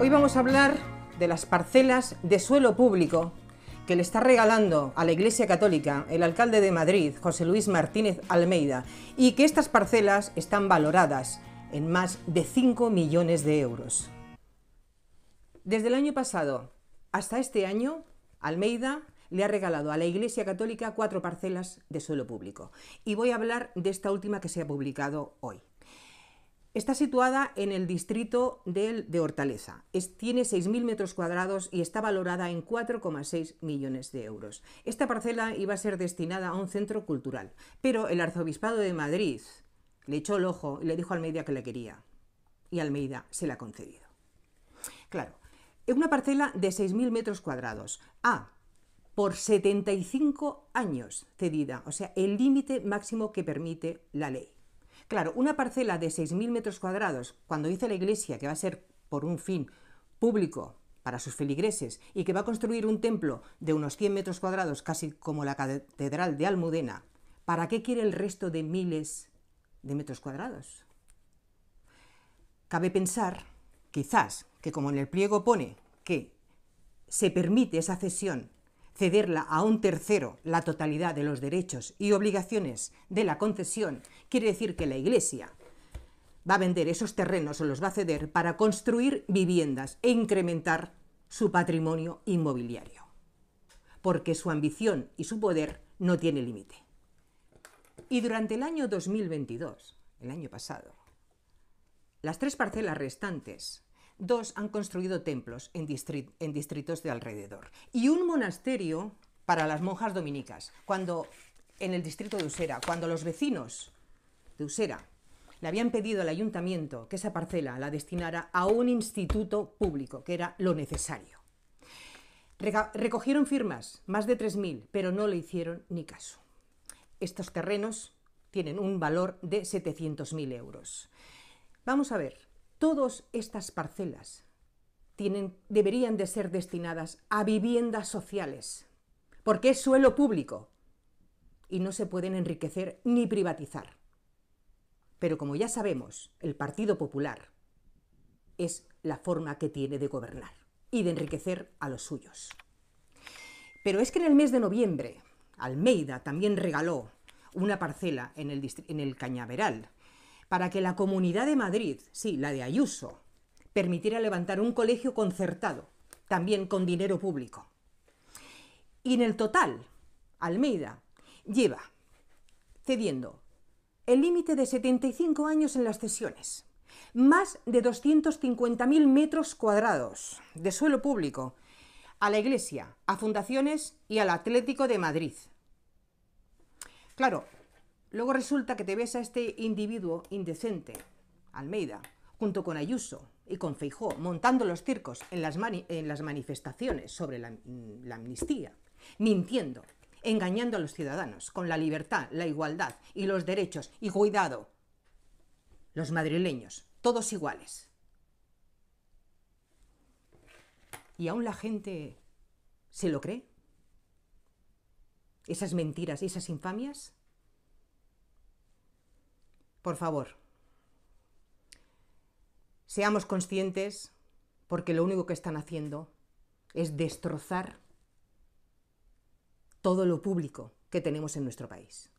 Hoy vamos a hablar de las parcelas de suelo público que le está regalando a la Iglesia Católica el alcalde de Madrid, José Luis Martínez Almeida, y que estas parcelas están valoradas en más de 5 millones de euros. Desde el año pasado hasta este año, Almeida le ha regalado a la Iglesia Católica cuatro parcelas de suelo público. Y voy a hablar de esta última que se ha publicado hoy. Está situada en el distrito de, de Hortaleza. Es, tiene 6.000 metros cuadrados y está valorada en 4,6 millones de euros. Esta parcela iba a ser destinada a un centro cultural, pero el arzobispado de Madrid le echó el ojo y le dijo a Almeida que la quería. Y Almeida se la ha concedido. Claro, es una parcela de 6.000 metros cuadrados. A, ah, por 75 años cedida, o sea, el límite máximo que permite la ley. Claro, una parcela de 6.000 metros cuadrados, cuando dice la iglesia que va a ser por un fin público para sus feligreses y que va a construir un templo de unos 100 metros cuadrados, casi como la catedral de Almudena, ¿para qué quiere el resto de miles de metros cuadrados? Cabe pensar, quizás, que como en el pliego pone que se permite esa cesión cederla a un tercero la totalidad de los derechos y obligaciones de la concesión, quiere decir que la Iglesia va a vender esos terrenos o los va a ceder para construir viviendas e incrementar su patrimonio inmobiliario, porque su ambición y su poder no tiene límite. Y durante el año 2022, el año pasado, las tres parcelas restantes Dos han construido templos en, distritos de alrededor. Y un monasterio para las monjas dominicas, cuando en el distrito de Usera, cuando los vecinos de Usera le habían pedido al ayuntamiento que esa parcela la destinara a un instituto público, que era lo necesario. Recogieron firmas, más de 3.000, pero no le hicieron ni caso. Estos terrenos tienen un valor de 700.000 euros. Vamos a ver, Todas estas parcelas tienen, deberían de ser destinadas a viviendas sociales, porque es suelo público y no se pueden enriquecer ni privatizar. Pero como ya sabemos, el Partido Popular es la forma que tiene de gobernar y de enriquecer a los suyos. Pero es que en el mes de noviembre, Almeida también regaló una parcela en el Cañaveral, para que la Comunidad de Madrid, sí, la de Ayuso, permitiera levantar un colegio concertado, también con dinero público. Y en el total, Almeida lleva cediendo el límite de 75 años en las cesiones, más de 250.000 metros cuadrados de suelo público a la Iglesia, a fundaciones y al Atlético de Madrid. Claro, Luego resulta que te ves a este individuo indecente, Almeida, junto con Ayuso y con Feijó, montando los circos en las, manifestaciones sobre la amnistía, mintiendo, engañando a los ciudadanos con la libertad, la igualdad y los derechos. Y cuidado, los madrileños, todos iguales. ¿Y aún la gente se lo cree? ¿Esas mentiras y esas infamias? Por favor, seamos conscientes porque lo único que están haciendo es destrozar todo lo público que tenemos en nuestro país.